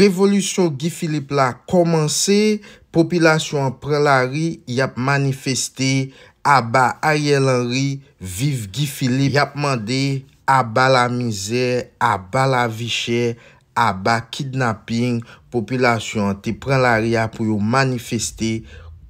Revolusyon Guy Philippe la komanse, populasyon pren la ri, yap manifeste, aba ayer lan ri, vive Guy Philippe, yap mande, aba la mizer, aba la vichè, aba kidnapping, populasyon te pren la ri apou yo manifeste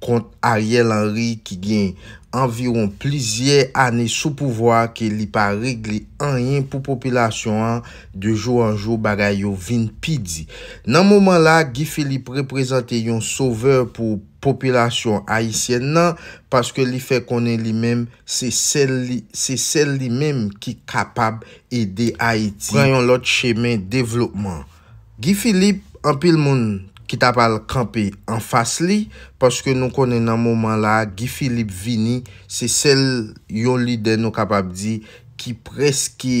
kont ayer lan ri ki genye. Anviron plizye ane sou pouvoa ke li pa regli anyen pou popilasyon an de jo an jo bagay yo vin pidi. Nan mouman la, Guy Philippe reprezentè yon soveur pou popilasyon Haitienne nan, paske li fè konè li mèm, se sel li mèm ki kapab ede Haiti. Krayon lot cheme, devlopman. Guy Philippe, anpil moun. ki tapal kampe enfas li, paske nou konen nan mouman la, Gifilip Vini, se sel yon lider nou kapap di, ki preski...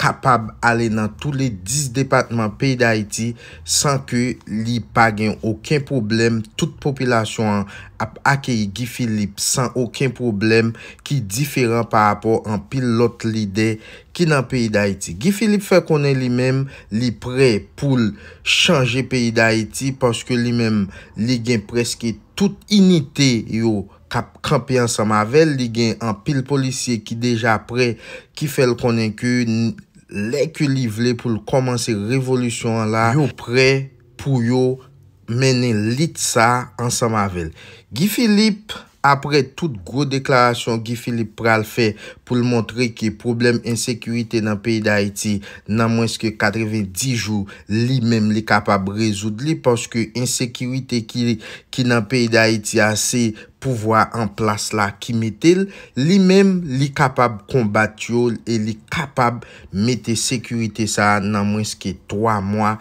kapab ale nan tou le 10 departman peyi da iti san ke li pa gen oken problem tout popilasyon ap akeyi Gifilip san oken problem ki diferan pa apor an pilot li de ki nan peyi da iti Gifilip fe konen li men li pre pou chanje peyi da iti paske li men li gen preske tout inite yo krampi an Samavelle, li gen an pil polisye ki deja pre ki fel konen ke leke li vle pou l komansi revolusyon la, yo pre pou yo menen lit sa an Samavelle. Guy Philippe, apre tout gro deklarasyon, Guy Philippe pral fe pou l montre ki problem insekurite nan peyi d'Haïti nan mwenske 90 jou li menm li kapab rezoud li poske insekurite ki nan peyi d'Haïti ase Pouvoi an plas la ki metel. Li men li kapab kombat yo. Li kapab metel sekurite sa nan mwenske 3 mwa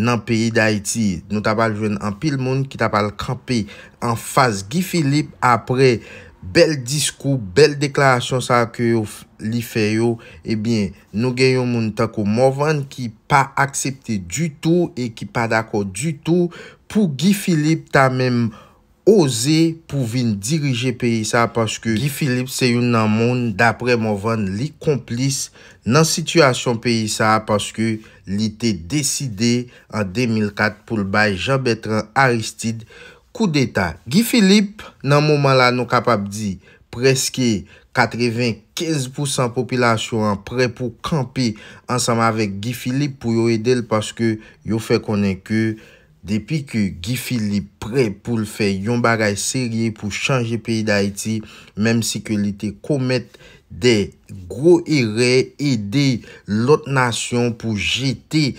nan peyi da iti. Nou tabal jwen an pil moun ki tabal kampe an faz. Guy Philippe apre bel diskou, bel deklarasyon sa ke yo li feyo. Ebyen eh nou gen yon moun tako mouvan ki pa aksepte du tou. E ki pa dako du tou. Pou Guy Philippe ta men... ose pou vin dirije pe yisa paske Gifilip se yon nan moun dapre mouvan li komplis nan situasyon pe yisa paske li te deside an 2004 pou l baye Jean-Bertrand Aristide kou deta. Gifilip nan mouman la nou kapap di preske 95% popilasyon pre pou kampe ansama vek Gifilip pou yo edel paske yo fe konen ke Gifilip Depi ke Guy Philippe prè pou l fè yon bagay serye pou chanje peyi d'Haïti, mèm si ke li te komet de gro irè, ede l otnasyon pou jete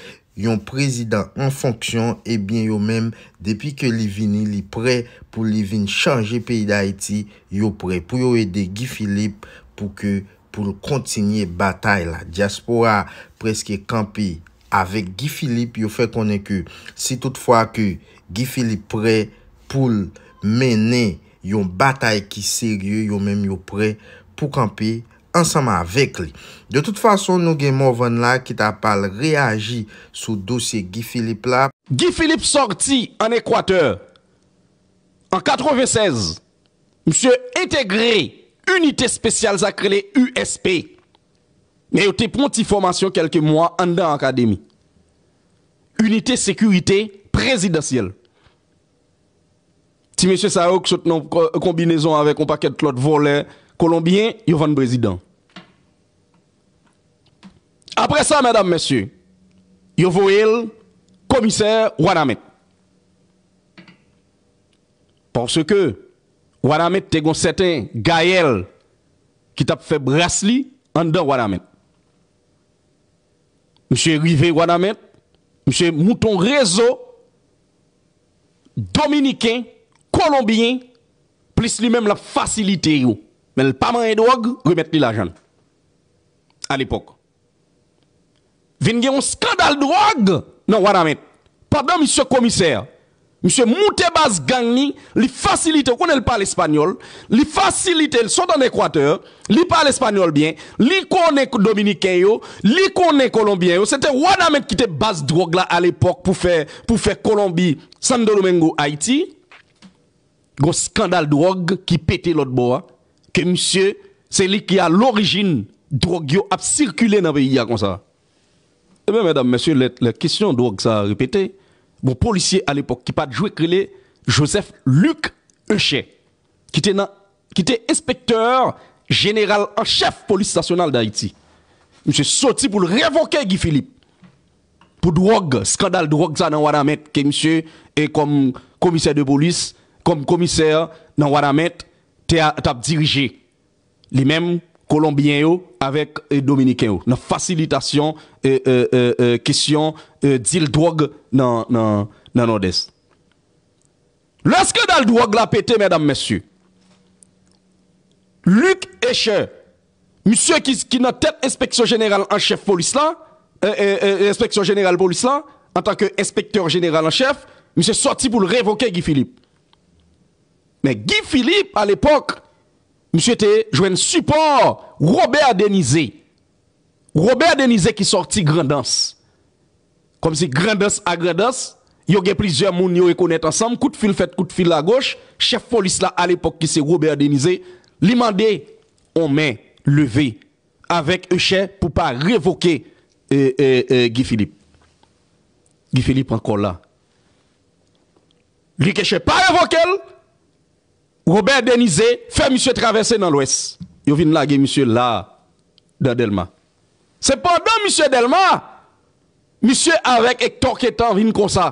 yon prezident an fonksyon, ebyen eh yo mèm, depi ke li vini, li prè pou li vin chanje peyi d'Haïti, yo prè pou yo ede Guy Philippe pou l kontinye batay la diaspora preske kampi. Avèk Guy Philippe yo fè konè kè, si tout fwa kè Guy Philippe prè pou menè yon batay ki serye, yo mèm yo prè pou kampè ansama avèk li. De tout fwa son nou gen Morvan la ki ta pal reagi sou dosye Guy Philippe la. Guy Philippe sorti an Ekwateur an 96, msye etègrè unitè spesyal zakrele USP. Mais vous avez une formation quelques mois en dans l'académie. Unité sécurité présidentielle. Si monsieur Sao qui une combinaison avec un paquet de claude volets colombien, il va président. Après ça, mesdames, messieurs, il va le commissaire Wanamet. Parce que Wanamet, c'est un certain Gaël qui t'a fait brasserie en dans Wanamet monsieur Rivé Wanamet, monsieur Mouton Réseau, Dominicain, Colombien, plus lui-même la facilité. Mais le pas de drogue, remettre l'argent. À l'époque. eu un scandale drogue. Non, Wanamet. Pardon, monsieur commissaire. Monsieur Mutebas Gangni, il facilite, qu'on connaît parle espagnol, il facilite, il sont en Équateur, il parle espagnol bien, il connaît dominicain, il connaît colombien. C'était Wadamet qui était base drogue là à l'époque pour faire, pour faire Colombie, Santo Domingo, Haïti. Gros scandale drogue qui pétait l'autre bois, hein. que monsieur, c'est lui qui a l'origine drogue a circulé dans le pays comme ça. Et eh bien, mesdames, messieurs, la, la question drogue ça a répété bon policier à l'époque qui pas jouer créé Joseph Luc Echet. qui était qui était inspecteur général en chef police nationale d'Haïti. Monsieur sorti pour le révoquer Guy Philippe. Pour drogue, scandale drogue ça dans Wanamet que monsieur est comme commissaire de police, comme commissaire dans Wanamet, t'as dirigé. Les mêmes Colombien avec euh, Dominicains. La facilitation, et euh, euh, question, deal drogue dans le Lorsque dans Le drogue l'a pété, mesdames, messieurs. Luc Escher, monsieur qui, qui n'a tête inspection générale en chef police là, inspection générale police là, en tant qu'inspecteur général en chef, monsieur sorti pour le révoquer Guy Philippe. Mais Guy Philippe, à l'époque, monsieur était un support Robert Denizé. Robert Denizé qui sorti grandance. Comme si grandance à grandance, il y a plusieurs moun yo reconnaître ensemble, coup de fil fait coup de fil à gauche, chef police là à l'époque qui c'est Robert Denizé, lui on met levé avec Eche pour pas révoquer euh, euh, euh, Guy Philippe. Guy Philippe encore là. Lui qui pas révoqué, Robert Denizé, fèm msye travese nan lwes. Yo vin la ge msye la, da Delma. Se pandan msye Delma, msye avèk ek tok etan vin konsa.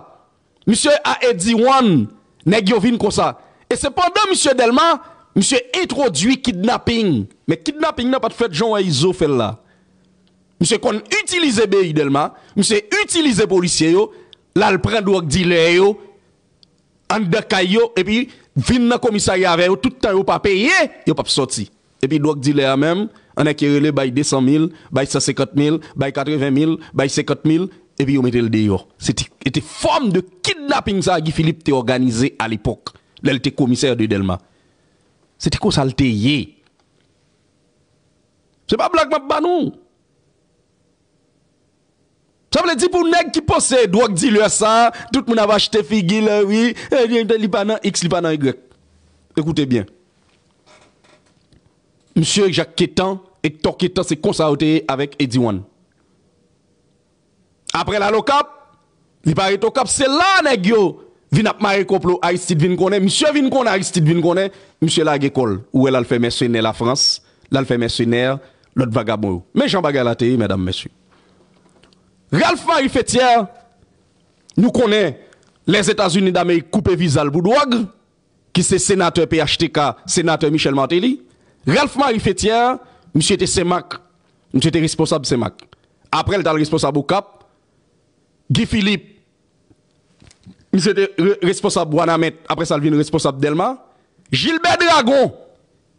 Msye a edzi wan, neg yo vin konsa. E se pandan msye Delma, msye etrodwi kidnapping. Me kidnapping nan pat fèt joun wè izou fèl la. Msye kon utilize be yi Delma, msye utilize polisye yo, lal prend wèk dile yo, an dekay yo, e pi... vin dans commissariat avec tout e le temps yo pas payé, yo pas sorti. Et puis drug dealer même, on a le bay 200 000, bay 150 000, bay 80 000, 50 000 et puis on mis le dehors. C'était une forme de kidnapping ça Guy Philippe a organisé à l'époque. Là, il était commissaire de Delma. C'était quoi ça le C'est pas blague, ma banou. Ça le dire pour mec qui possède drogue dealer ça, tout le monde va acheter figil, oui, eh il pas dans X, Libanais pas dans Y. Écoutez bien. Monsieur Jacques Quétan et Tor c'est s'est concerté avec Eddie One. Après la locap, il paraît au cap, c'est là les Vinap Vin ap complot Aristide vin monsieur vin Aristide Vincone, monsieur la où elle a fait mercenaire la France, là elle fait mercenaire l'autre vagabond. Mais j'en bagalate mesdames messieurs. Ralph Marie Fetière, nous connaît les États-Unis d'Amérique coupé visa le drogue, qui c'est sénateur PHTK, sénateur Michel Martelly. Ralph Marie Fetière, monsieur était CEMAC, monsieur était responsable CEMAC. Après, il était responsable au CAP. Guy Philippe, monsieur était responsable Wanamet, après ça, il responsable Delma. Gilbert Dragon,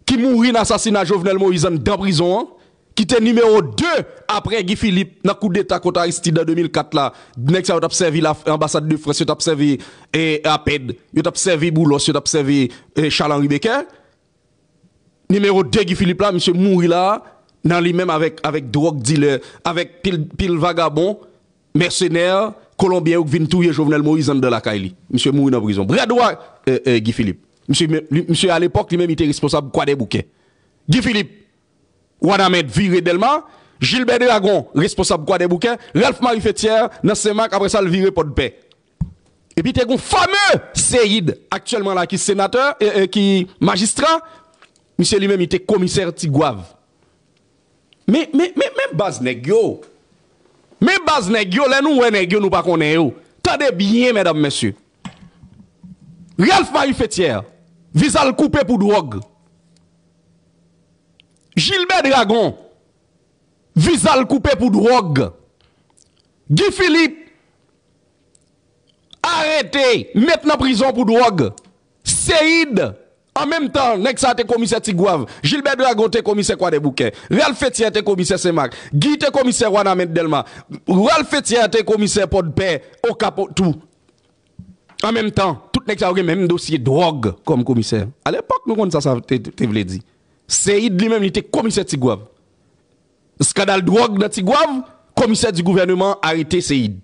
qui mourit dans l'assassinat Jovenel Moïse dans prison. Hein qui était numéro 2 après Guy Philippe dans coup d'état contre Aristide en 2004 là next ça servi l'ambassade de France t'a servi et eh, Aped t'a servi Boulos t'a servi eh, Charles Henri Becker numéro 2 Guy Philippe là monsieur mouri là dans lui-même avec avec drogue dealer avec pile vagabond mercenaire colombien qui vient et Jovenel Moïse dans la Kaili monsieur mouri dans prison bras droit eh, Guy Philippe monsieur monsieur à l'époque lui-même était responsable quoi des bouquets Guy Philippe Wanamed viré Delma, Gilbert Dragon, responsable quoi des bouquets, Ralph Marie Fetière, dans marc après ça, le viré pour de paix. Et puis, tu un fameux Seyid, actuellement là, qui est sénateur, euh, qui magistrat, monsieur lui-même, il était commissaire Tigouave. Mais, mais, mais, mais, base Mais base nèg là, nous, ouais, nèg nous pas connaît T'as Tendez bien, mesdames, messieurs. Ralph Marie Fetière, visa le pour drogue. Gilbert Dragon, visa le coupé pour drogue. Guy Philippe, arrêté, maintenant prison pour drogue. Seïd, en même temps, Nexa te commissaire Tigouave, Gilbert Dragon te commissaire Quoi des Bouquets, Ralph Fetier te commissaire Semak Guy te commissaire Wana Delma, Ralph Fetier était commissaire Port-Paix, au tout. En même temps, tout Nexa avait même dossier drogue comme commissaire. À l'époque, nous, on ça, ça, te, te, te, Saïd lui-même, était commissaire de Tigouave. Scandale drogue dans Tigouave, commissaire du gouvernement arrêté Saïd.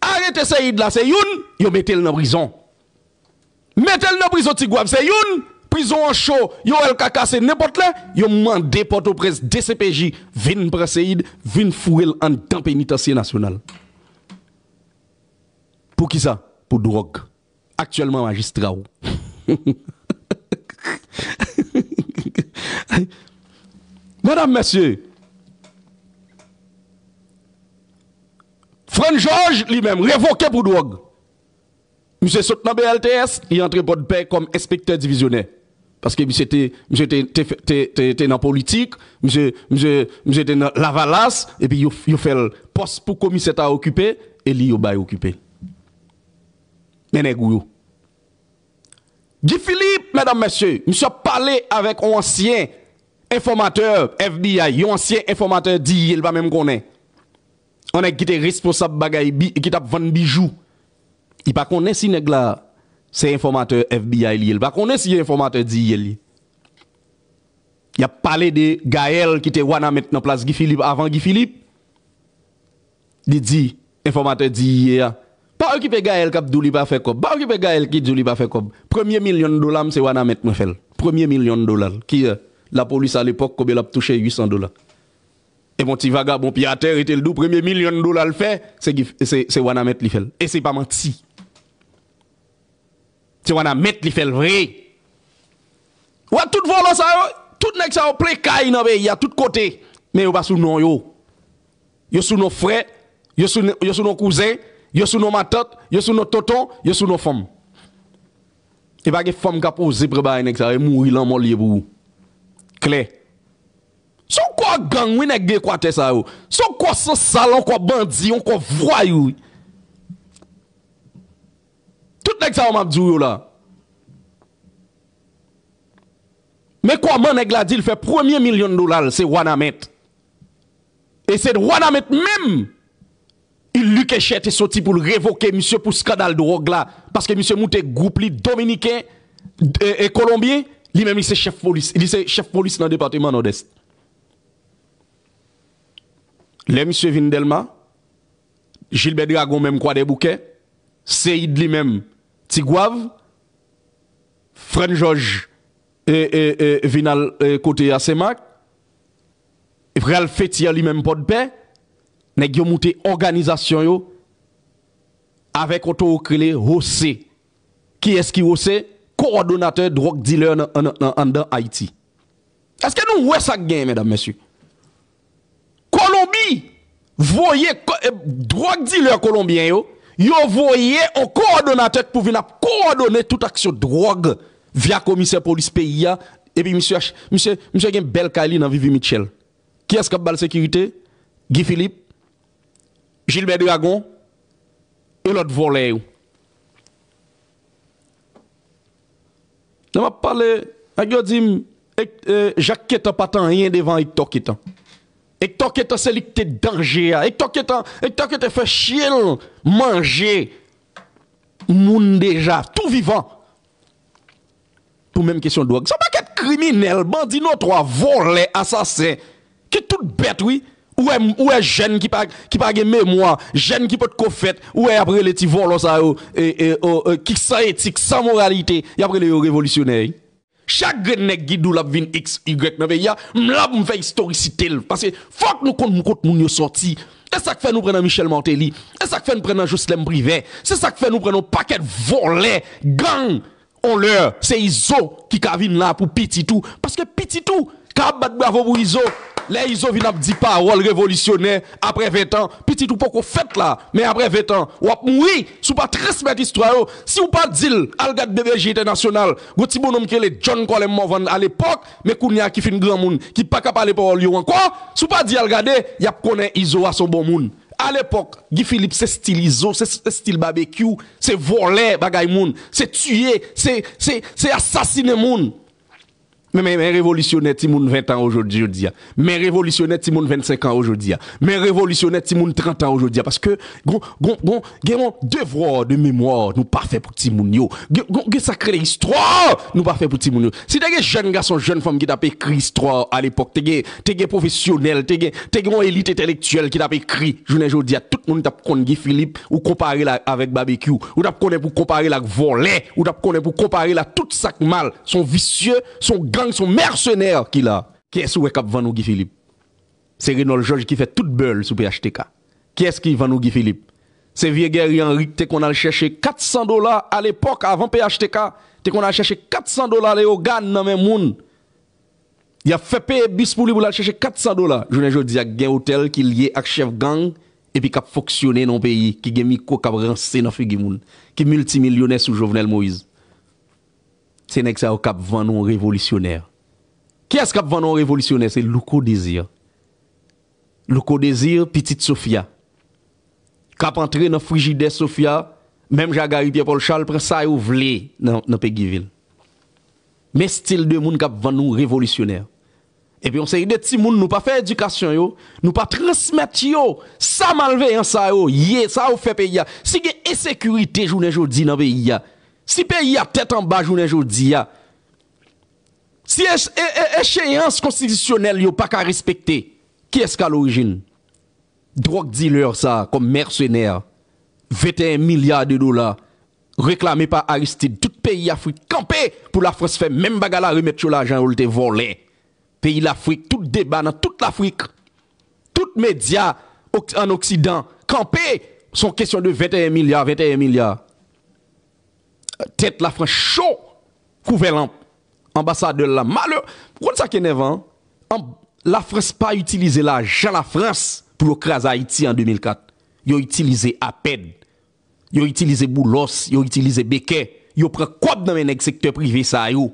Arrêtez Saïd, là, c'est Youn, yo mettez-le en prison. Mettez-le prison Tigouave, c'est Youn, prison en chaud, yo el kaka c'est n'importe là, yo mandé port au presse, DCPJ, vin pour Seyid, vin fourel en temps pénitentiaire national. Pour qui ça Pour drogue. Actuellement magistrat. Mesdames, Messieurs, Fran Georges lui-même, révoqué pour drogue. Monsieur saute dans BLTS, il entre pour de paix comme inspecteur divisionnaire. Parce que monsieur était dans la politique, monsieur, monsieur, était dans la valasse, et puis il fait le poste pour commissaire à occuper, et lui, il occupé. Mais Guy Philippe, mesdames, messieurs, monsieur parlé avec un ancien Informateur FBI, yon siye informateur diye li pa mèm konè. Onè ki te responsab bagay, ki tap van bijou. Y pa konè si neg la, se informateur FBI li. Y pa konè siye informateur diye li. Y ap pale de Gael ki te wana met nan plas Gifilip avan Gifilip. Di di, informateur diye ya. Pa okipe Gael kap dou li pa fe kob. Pa okipe Gael ki dou li pa fe kob. Premier milyon dolam se wana met me fel. Premier milyon dolam ki e... la police à l'époque, comme elle a touché 800 dollars. Et mon petit vagabond, puis était le doux, premier million de dollars le fait, c'est Wanamet li fait. Et c'est pas menti. C'est Wanamet li fait vrai. Ou tout volant ça, tout nek ça au précaille dans pays, à tout côté. Mais yo pas sous non yo. Yo sous nos frères, yo sous yo sous nos cousins, yo sous nos matantes, yo sous nos tontons, yo sous nos femmes. Et pas que femme qui a posé pour bailler nek ça, et mourir l'en mort pour vous. Son quoi gang, oui, n'est-ce quoi te ça, Son quoi son salon, quoi bandit, on quoi voyou. Tout n'est ça, on m'a dit, là. Mais comment nest la il fait premier million de dollars, c'est Wanamet. Et c'est Wanamet même il lui cachait et sorti pour révoquer monsieur pour scandale de drogue là parce que monsieur monté groupe dominicain et, euh, et, colombien Li men mi se chef polis. Li se chef polis nan departement nan dest. Le monsie vin delman. Jilbe de Agon men kwa de bouke. Seid li men. Tigwav. Fren Joj. E, e, e vin al e, kote ya Semak. E vrel feti ya li men podpe. Ne gyo moute organizasyon yo. Avek o to okrele. Ho se. Ki eski ho se? Ki eski ho se? coordonnateur drogue dealer en Haïti. Est-ce que nous voyons ça mesdames, messieurs? Colombie, voyez, eh, drogue dealer colombien, yo, yo voyez un coordonnateur pour venir coordonner toute action drogue via commissaire police pays, et puis monsieur, monsieur, monsieur, dans Vivi Michel. Qui est-ce qui la sécurité? Guy Philippe, Gilbert Dragon, et l'autre volet, Je m'a parlé, avec dit, Jacques pas tant rien devant Hector Et toi, Ketan c'est lui qui danger. Ah. Hector Ketan, Hector Ketan fait chier, manger, moun déjà, tout vivant. Pour même question de drogue. Ça pas être criminel, bandit, non, trois volets, assassins, qui tout bête, oui. Ou est, ou est jeune qui pas qui pas mémoire, jeune qui peut être fait, ou est après les petits volos ça euh, et, et, oh, euh, qui sans éthique, sans moralité, après les révolutionnaires. Chaque nèg qui dou la vin x y dans pays, ben, m'la fait historicité parce que faut que nous compte compte nous yo Et ça que fait nous prenons Michel Mantelli, et ça que fait nous prenons Jocelyn Privé, c'est ça que fait nous prenons paquet volé gang on leur, c'est Iso qui vient là pour petit tout parce que petit tout ka bravo pour Iso les ISO viennent dire parole oh, révolutionnaire après 20 ans. Petit ou pas qu'on fait là, mais après 20 ans, ou ap mouri, si pas transmettre histoire oh. si ou pas dire, de BBG International, vous petit bonhomme qui est John Colem Morvan à l'époque, mais Kounia qui fait un grand monde, qui pas capable de parler encore, si pas dit al y a connaît ISO à son bon monde. À l'époque, Guy Philippe, c'est style ISO, c'est style barbecue, c'est voler bagay moun, c'est tuer, c'est assassiner moun. Mais, mais, mais révolutionnaire Timoun 20 ans aujourd'hui, je dis. Hein. Mais révolutionnaire Timoun 25 ans aujourd'hui. Hein. Mais révolutionnaire Timoun 30 ans aujourd'hui. Hein. Parce que, bon bon gon, devoir de mémoire, nous pas pour Timoun yo. Gon, sacré histoire, nous pas fait pour Timoun Si Si t'es jeune garçon, jeune femme qui t'a écrit histoire à l'époque, t'es t'es professionnel, t'es t'es une élite intellectuelle qui t'a écrit, je ne dis tout le monde t'a connu Philippe, ou comparé la, avec barbecue, ou t'a connu pour comparer la volet, ou t'a connu pour comparer la tout sac mal, son vicieux, son Gang sou mersenèr ki la. Kè sou wè kap vannou gifilip? Se Rinald George ki fè tout bel sou PHTK. Kè eski vannou gifilip? Se vie gèri anri te kon al chèche 400 dola al epok avan PHTK. Te kon al chèche 400 dola le ogan nan men moun. Ya fè pe bis pou li pou al chèche 400 dola. Jounè jò di ak gen hotel ki liye ak chèv gang. Epi kap foksyonè nan peyi. Ki gen mi kok ap rense nan fè gen moun. Ki multimilyonè sou Jovenel Moïse. Se nek sa yo kap van nou revolisyonèr. Ki as kap van nou revolisyonèr? Se loukou dezir. Loukou dezir, piti de Sofia. Kap antre nan frigide Sofia, menm jaga ripi apol chal pre sa yo vle nan Peggyville. Men stil de moun kap van nou revolisyonèr. E pi on se yede ti moun nou pa fè edukasyon yo, nou pa transmèt yo, sa malve yon sa yo, ye, sa yo fè pe ya. Si gen esekurite jounen jodi nan pe ya, Si peyi a tet an bajounen jodi ya, si escheyans konstitisyonel yo pa ka respekte, ki eska l orijin? Drog di lor sa, kom mersenèr, 21 milyard de dolar, reklamé pa Aristide, tout peyi Afrique, kampe pou la Frosfè, mèm bagala remèt chou la jan ou l te volè, peyi l Afrique, tout débanan, tout l Afrique, tout média en Occident, kampe son kesyon de 21 milyard, 21 milyard, Tèt la Frans, chò, kouvelan, ambasade la, malè, pou kon sa kenevan, la Frans pa utilize la jala Frans pou yo krasa Haiti en 2004. Yo utilize Aped, yo utilize Boulos, yo utilize Beke, yo pren kouad nan menek sektè privé sa yo.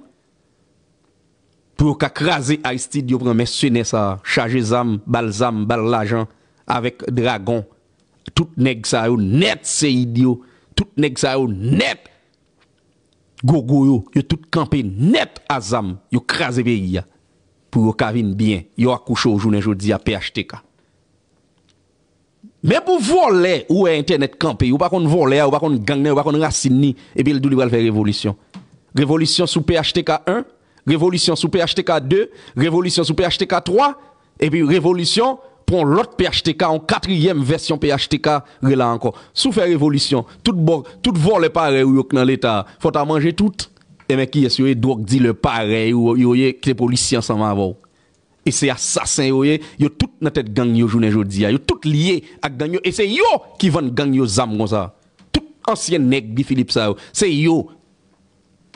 Pou yo kakrase Aïstide, yo pren men sène sa, chage zam, bal zam, bal lajan, avèk dragon. Tout nek sa yo net se idyo, tout nek sa yo net gogo yo, yo tout campé net à zam, yo krasé pays pour yo kavin bien, yo accouché au jour jodi à PHTK. Mais pour voler ou internet campé, ou pas qu'on voler, ou pas qu'on gangne, ou pas qu'on racine et puis le douli va faire révolution. Révolution sous PHTK 1, révolution sous PHTK 2, révolution sous PHTK 3 et puis révolution pon lot PHTK, an katriyem versyon PHTK, re la anko. Sou fè revolution, tout bon, tout bon le pare ou yo k nan l'Etat. Fote a manje tout, eme ki yas yo e, do ak di le pare ou yo ye, ki te polisi ansama avou. E se asasen yo ye, yo tout nan tèt gang yo jounen jodi ya, yo tout liye ak gang yo, e se yo ki van gang yo zam kon sa. Tout ansyen nek bi Filip sa yo, se yo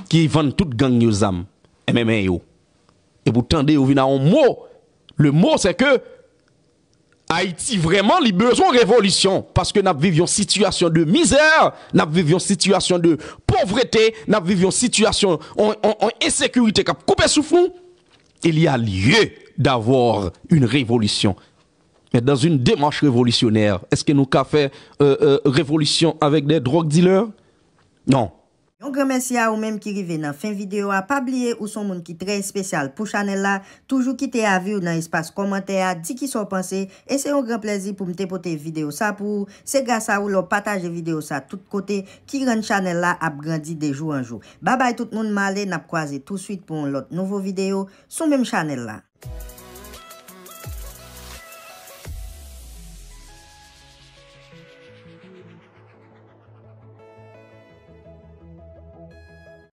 ki van tout gang yo zam, eme eh men yo. E pou tande yo vi nan an mou, le mou se ke, Haïti vraiment les besoin révolution parce que nous vivons une situation de misère, nous vivons une situation de pauvreté, nous vivons une situation en, insécurité coupé sous Il y a lieu d'avoir une révolution. Mais dans une démarche révolutionnaire, est-ce que nous avons fait euh, euh, révolution avec des drogue dealers Non. Yon gen mersi a ou menm ki rive nan fin video a, pa bliye ou son moun ki trey spesyal pou chanel la, toujou ki te avi ou nan espas komanteya, di ki son panse, e se yon gen plezi pou mte pote video sa pou, se gasa ou lop pataje video sa tout kote, ki ren chanel la ap grandi de jou an jou. Babay tout moun male, nap kwaze tout suite pou lot nouvo video, son menm chanel la.